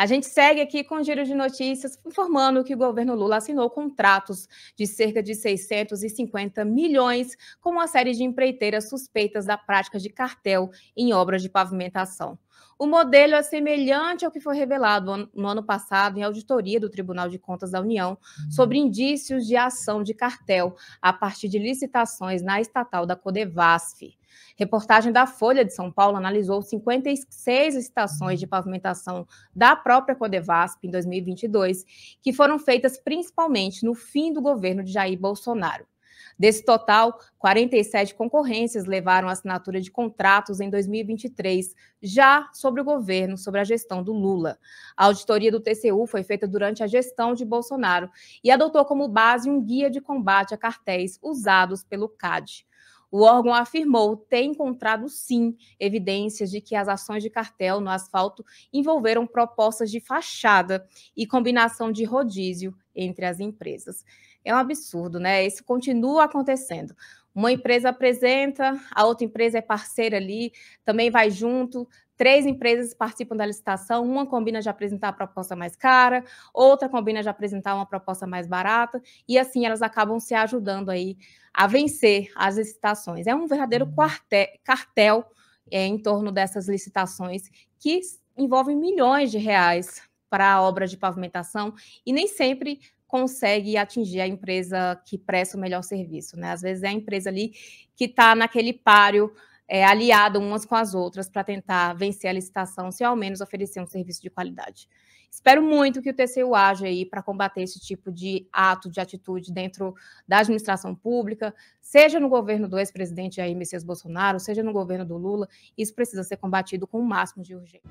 A gente segue aqui com giro de notícias, informando que o governo Lula assinou contratos de cerca de 650 milhões com uma série de empreiteiras suspeitas da prática de cartel em obras de pavimentação. O modelo é semelhante ao que foi revelado no ano passado em auditoria do Tribunal de Contas da União uhum. sobre indícios de ação de cartel a partir de licitações na estatal da Codevasf. Reportagem da Folha de São Paulo analisou 56 licitações de pavimentação da própria Codevasp em 2022, que foram feitas principalmente no fim do governo de Jair Bolsonaro. Desse total, 47 concorrências levaram a assinatura de contratos em 2023, já sobre o governo, sobre a gestão do Lula. A auditoria do TCU foi feita durante a gestão de Bolsonaro e adotou como base um guia de combate a cartéis usados pelo CAD. O órgão afirmou ter encontrado, sim, evidências de que as ações de cartel no asfalto envolveram propostas de fachada e combinação de rodízio entre as empresas. É um absurdo, né? Isso continua acontecendo. Uma empresa apresenta, a outra empresa é parceira ali, também vai junto. Três empresas participam da licitação, uma combina de apresentar a proposta mais cara, outra combina de apresentar uma proposta mais barata, e assim elas acabam se ajudando aí a vencer as licitações. É um verdadeiro uhum. quartel, cartel é, em torno dessas licitações que envolvem milhões de reais para a obra de pavimentação e nem sempre consegue atingir a empresa que presta o melhor serviço, né? Às vezes é a empresa ali que está naquele páreo é, aliado umas com as outras para tentar vencer a licitação, se ao menos oferecer um serviço de qualidade. Espero muito que o TCU haja aí para combater esse tipo de ato, de atitude dentro da administração pública, seja no governo do ex-presidente Jair Messias Bolsonaro, seja no governo do Lula, isso precisa ser combatido com o máximo de urgência.